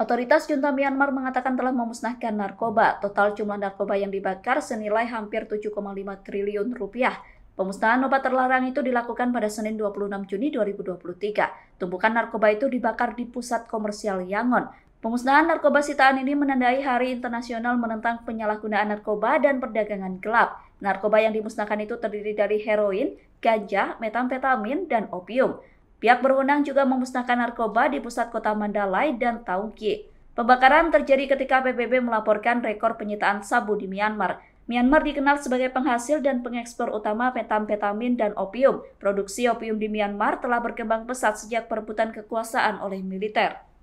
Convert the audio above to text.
Otoritas junta Myanmar mengatakan telah memusnahkan narkoba. Total jumlah narkoba yang dibakar senilai hampir 7,5 triliun rupiah. Pemusnahan obat terlarang itu dilakukan pada Senin 26 Juni 2023. Tumpukan narkoba itu dibakar di pusat komersial Yangon. Pemusnahan narkoba sitaan ini menandai Hari Internasional menentang penyalahgunaan narkoba dan perdagangan gelap. Narkoba yang dimusnahkan itu terdiri dari heroin, ganja, metamfetamin, dan opium. Pihak berwenang juga memusnahkan narkoba di pusat kota Mandalay dan Taungki. Pembakaran terjadi ketika PBB melaporkan rekor penyitaan sabu di Myanmar. Myanmar dikenal sebagai penghasil dan pengekspor utama metamfetamin dan opium. Produksi opium di Myanmar telah berkembang pesat sejak perebutan kekuasaan oleh militer.